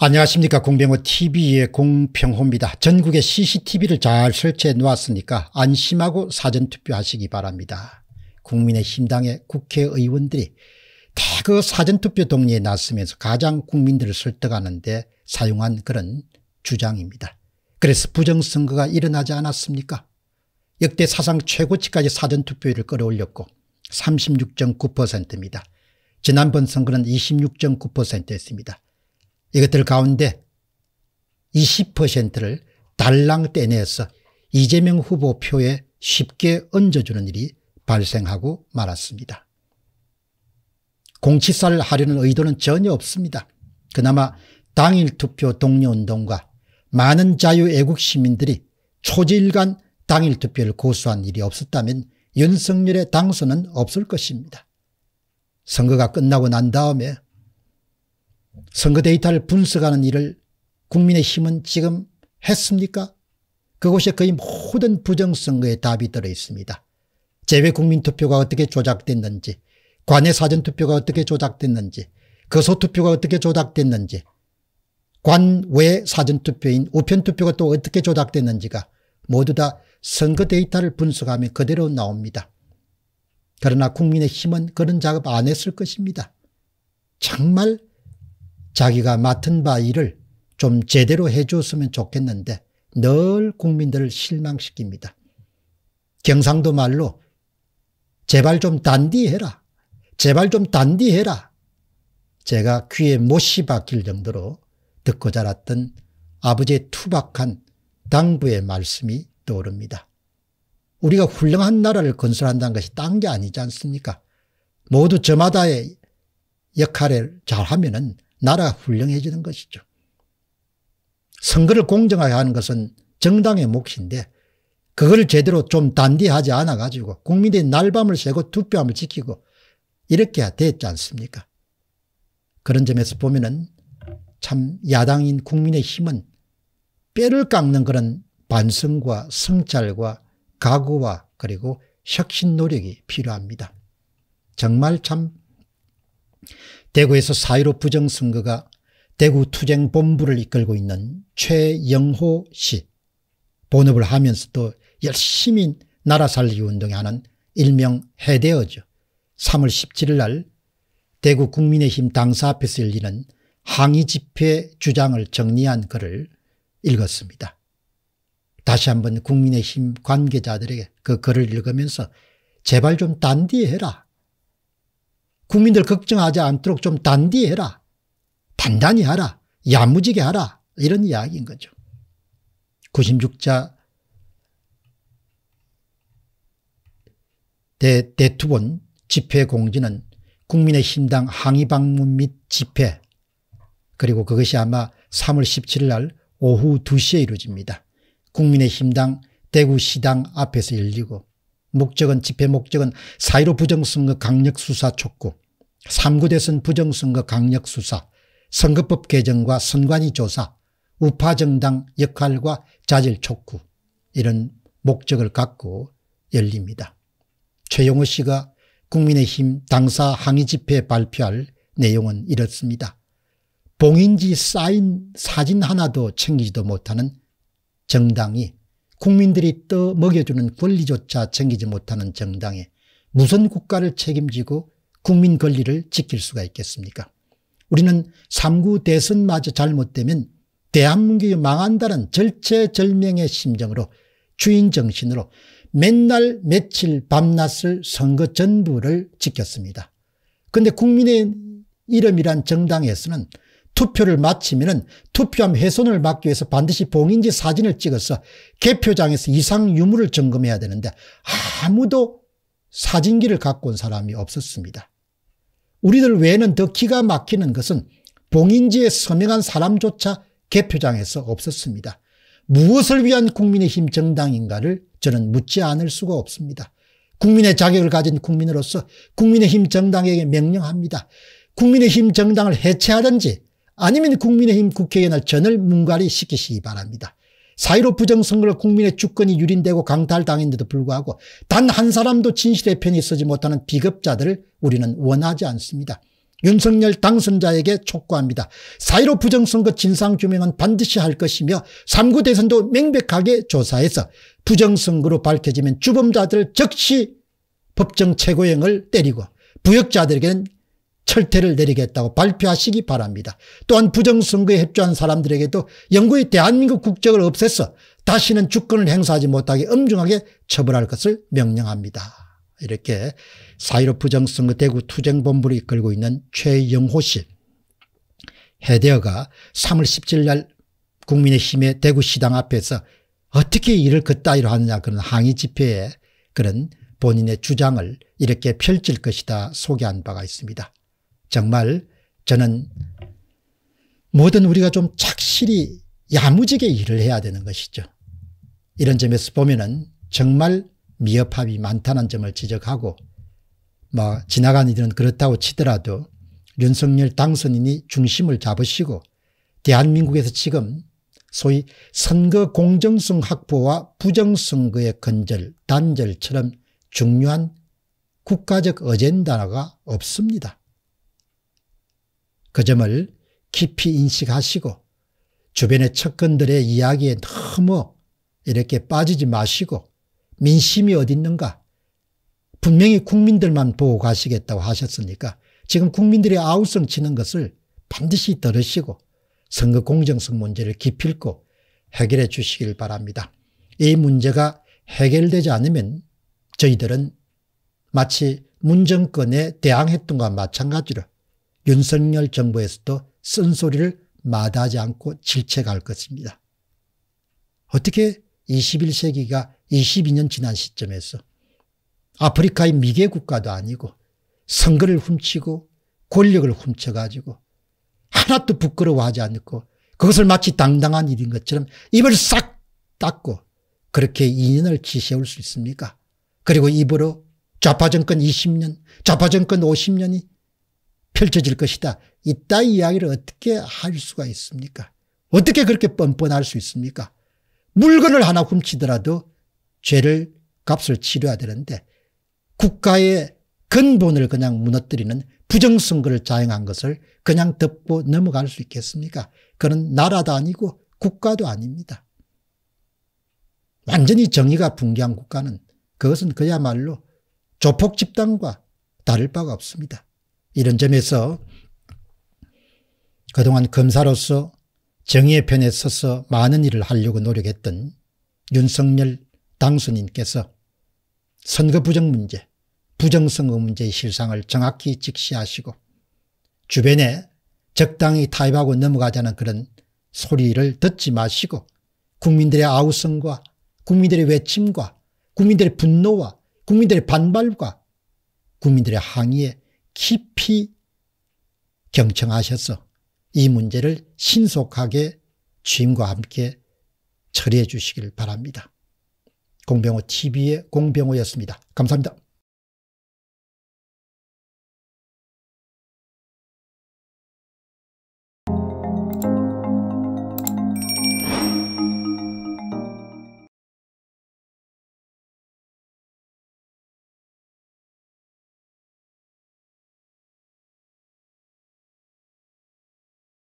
안녕하십니까 공병호 tv의 공평호입니다. 전국에 cctv를 잘 설치해 놓았으니까 안심하고 사전투표하시기 바랍니다. 국민의힘당의 국회의원들이 대거 그 사전투표 동의에 나서면서 가장 국민들을 설득하는데 사용한 그런 주장입니다. 그래서 부정선거가 일어나지 않았습니까 역대 사상 최고치까지 사전투표율을 끌어올렸고 36.9%입니다. 지난번 선거는 26.9%였습니다. 이것들 가운데 20%를 달랑 떼내서 이재명 후보 표에 쉽게 얹어주는 일이 발생하고 말았습니다. 공치사를 하려는 의도는 전혀 없습니다. 그나마 당일 투표 동료운동과 많은 자유애국 시민들이 초지일간 당일 투표를 고수한 일이 없었다면 윤석열의 당선은 없을 것입니다. 선거가 끝나고 난 다음에 선거 데이터를 분석하는 일을 국민의힘은 지금 했습니까? 그곳에 거의 모든 부정선거의 답이 들어 있습니다. 재외 국민투표가 어떻게 조작됐는지 관내 사전투표가 어떻게 조작됐는지 거소투표가 어떻게 조작됐는지 관외 사전투표인 우편투표가 또 어떻게 조작됐는지가 모두 다 선거 데이터를 분석하면 그대로 나옵니다. 그러나 국민의힘은 그런 작업 안 했을 것입니다. 정말 자기가 맡은 바 일을 좀 제대로 해줬으면 좋겠는데 늘 국민들을 실망시킵니다. 경상도 말로 제발 좀 단디해라. 제발 좀 단디해라. 제가 귀에 못이 박힐 정도로 듣고 자랐던 아버지의 투박한 당부의 말씀이 떠오릅니다. 우리가 훌륭한 나라를 건설한다는 것이 딴 게 아니지 않습니까? 모두 저마다의 역할을 잘하면 은 나라 훌륭해지는 것이죠. 선거를 공정하게 하는 것은 정당의 몫인데 그걸 제대로 좀 단디하지 않아가지고 국민들이 날밤을 새고 투표함을 지키고 이렇게 됐지 않습니까? 그런 점에서 보면은 참 야당인 국민의 힘은 뼈를 깎는 그런 반성과 성찰과 각오와 그리고 혁신 노력이 필요합니다. 정말 참 대구에서 4 1로 부정선거가 대구 투쟁본부를 이끌고 있는 최영호 씨 본업을 하면서도 열심히 나라 살리기 운동하는 일명 해대어죠. 3월 17일 날 대구 국민의힘 당사 앞에서 열리는 항의 집회 주장을 정리한 글을 읽었습니다. 다시 한번 국민의힘 관계자들에게 그 글을 읽으면서 제발 좀 단디해라 국민들 걱정하지 않도록 좀 단디해라. 단단히 하라. 야무지게 하라. 이런 이야기인 거죠. 96자 대, 대투본 집회공지는 국민의힘당 항의 방문 및 집회 그리고 그것이 아마 3월 17일 날 오후 2시에 이루어집니다. 국민의힘당 대구시당 앞에서 열리고 목적은 집회 목적은 사이로 부정선거 강력수사 촉구 3구 대선 부정선거 강력수사 선거법 개정과 선관위 조사 우파 정당 역할과 자질 촉구 이런 목적을 갖고 열립니다. 최용호 씨가 국민의힘 당사 항의 집회 발표할 내용은 이렇습니다. 봉인지 쌓인 사진 하나도 챙기지도 못하는 정당이 국민들이 떠 먹여주는 권리조차 챙기지 못하는 정당에 무슨 국가를 책임지고 국민 권리를 지킬 수가 있겠습니까? 우리는 3구 대선마저 잘못되면 대한민국이 망한다는 절체절명의 심정으로 주인 정신으로 맨날 며칠 밤낮을 선거 전부를 지켰습니다. 그런데 국민의 이름이란 정당에서는 투표를 마치면 투표함 훼손을 막기 위해서 반드시 봉인지 사진을 찍어서 개표장에서 이상 유무를 점검해야 되는데 아무도 사진기를 갖고 온 사람이 없었습니다. 우리들 외에는 더 기가 막히는 것은 봉인지에 서명한 사람조차 개표장에서 없었습니다. 무엇을 위한 국민의힘 정당인가를 저는 묻지 않을 수가 없습니다. 국민의 자격을 가진 국민으로서 국민의힘 정당에게 명령합니다. 국민의힘 정당을 해체하든지 아니면 국민의힘 국회의원을 전을 문갈이 시키시기 바랍니다. 4.15 부정선거로 국민의 주권이 유린되고 강탈당했는데도 불구하고 단 한 사람도 진실의 편이 서지 못하는 비겁자들을 우리는 원하지 않습니다. 윤석열 당선자에게 촉구합니다. 4.15 부정선거 진상규명은 반드시 할 것이며 3구 대선도 명백하게 조사해서 부정선거로 밝혀지면 주범자들 즉시 법정 최고형을 때리고 부역자들에게는 철퇴를 내리겠다고 발표하시기 바랍니다. 또한 부정선거에 협조한 사람들에게도 영국의 대한민국 국적을 없애서 다시는 주권을 행사하지 못하게 엄중하게 처벌할 것을 명령합니다. 이렇게 사1 5 부정선거 대구 투쟁본부를 이끌고 있는 최영호 씨 해대어가 3월 17일 날 국민의힘의 대구시당 앞에서 어떻게 일을 그따위로 하느냐 그런 항의 집회에 그런 본인의 주장을 이렇게 펼칠 것이다 소개한 바가 있습니다. 정말 저는 뭐든 우리가 좀 착실히 야무지게 일을 해야 되는 것이죠. 이런 점에서 보면은 정말 미흡함이 많다는 점을 지적하고 뭐 지나간 이들은 그렇다고 치더라도 윤석열 당선인이 중심을 잡으시고 대한민국에서 지금 소위 선거 공정성 확보와 부정선거의 건절, 단절처럼 중요한 국가적 어젠다가 없습니다. 그 점을 깊이 인식하시고 주변의 측근들의 이야기에 너무 이렇게 빠지지 마시고 민심이 어디있는가 분명히 국민들만 보고 가시겠다고 하셨으니까 지금 국민들이 아우성 치는 것을 반드시 들으시고 선거 공정성 문제를 깊이 읽고 해결해 주시길 바랍니다. 이 문제가 해결되지 않으면 저희들은 마치 문정권에 대항했던 것과 마찬가지로 윤석열 정부에서도 쓴소리를 마다하지 않고 질책할 것입니다. 어떻게 21세기가 22년 지난 시점에서 아프리카의 미개 국가도 아니고 선거를 훔치고 권력을 훔쳐가지고 하나도 부끄러워하지 않고 그것을 마치 당당한 일인 것처럼 입을 싹 닦고 그렇게 2년을 지새울 수 있습니까? 그리고 입으로 좌파 정권 20년, 좌파 정권 50년이 펼쳐질 것이다. 이따 이야기를 어떻게 할 수가 있습니까? 어떻게 그렇게 뻔뻔할 수 있습니까? 물건을 하나 훔치더라도 죄를 값을 치러야 되는데 국가의 근본을 그냥 무너뜨리는 부정선거를 자행한 것을 그냥 덮고 넘어갈 수 있겠습니까? 그는 나라도 아니고 국가도 아닙니다. 완전히 정의가 붕괴한 국가는 그것은 그야말로 조폭 집단과 다를 바가 없습니다. 이런 점에서 그동안 검사로서 정의의 편에 서서 많은 일을 하려고 노력했던 윤석열 당선인께서 선거 부정 문제, 부정선거 문제의 실상을 정확히 직시하시고 주변에 적당히 타협하고 넘어가자는 그런 소리를 듣지 마시고 국민들의 아우성과 국민들의 외침과 국민들의 분노와 국민들의 반발과 국민들의 항의에 깊이 경청하셔서 이 문제를 신속하게 주임과 함께 처리해 주시길 바랍니다. 공병호 TV의 공병호였습니다. 감사합니다.